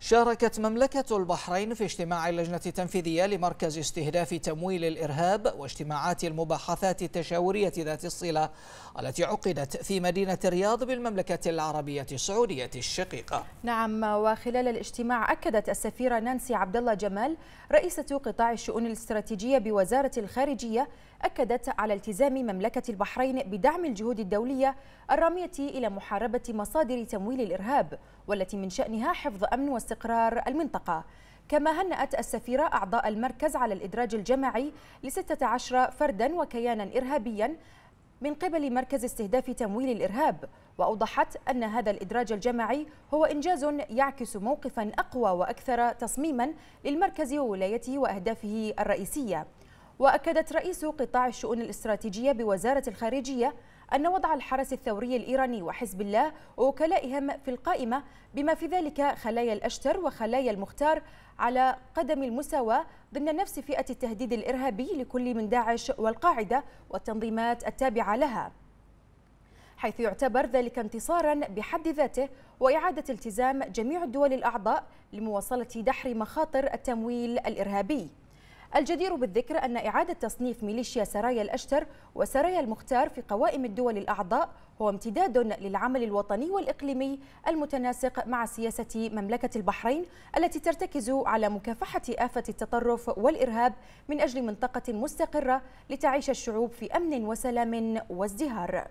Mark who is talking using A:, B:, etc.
A: شاركت مملكة البحرين في اجتماع اللجنة التنفيذية لمركز استهداف تمويل الإرهاب واجتماعات المباحثات التشاورية ذات الصلة التي عقدت في مدينة الرياض بالمملكة العربية السعودية الشقيقة
B: نعم وخلال الاجتماع أكدت السفيرة نانسي عبد الله جمال رئيسة قطاع الشؤون الاستراتيجية بوزارة الخارجية أكدت على التزام مملكة البحرين بدعم الجهود الدولية الرامية إلى محاربة مصادر تمويل الإرهاب والتي من شأنها حفظ أمن واستقرار واستقرار المنطقة كما هنأت السفيرة أعضاء المركز على الإدراج الجماعي لستة عشر فردا وكيانا إرهابيا من قبل مركز استهداف تمويل الإرهاب وأوضحت أن هذا الإدراج الجماعي هو إنجاز يعكس موقفا أقوى وأكثر تصميما للمركز وولايته وأهدافه الرئيسية وأكدت رئيس قطاع الشؤون الاستراتيجية بوزارة الخارجية أن وضع الحرس الثوري الإيراني وحزب الله ووكلائهم في القائمة بما في ذلك خلايا الأشتر وخلايا المختار على قدم المساواة ضمن نفس فئة التهديد الإرهابي لكل من داعش والقاعدة والتنظيمات التابعة لها حيث يعتبر ذلك انتصارا بحد ذاته وإعادة التزام جميع الدول الأعضاء لمواصلة دحر مخاطر التمويل الإرهابي الجدير بالذكر أن إعادة تصنيف ميليشيا سرايا الأشتر وسرايا المختار في قوائم الدول الأعضاء هو امتداد للعمل الوطني والإقليمي المتناسق مع سياسة مملكة البحرين التي ترتكز على مكافحة آفة التطرف والإرهاب من أجل منطقة مستقرة لتعيش الشعوب في أمن وسلام وازدهار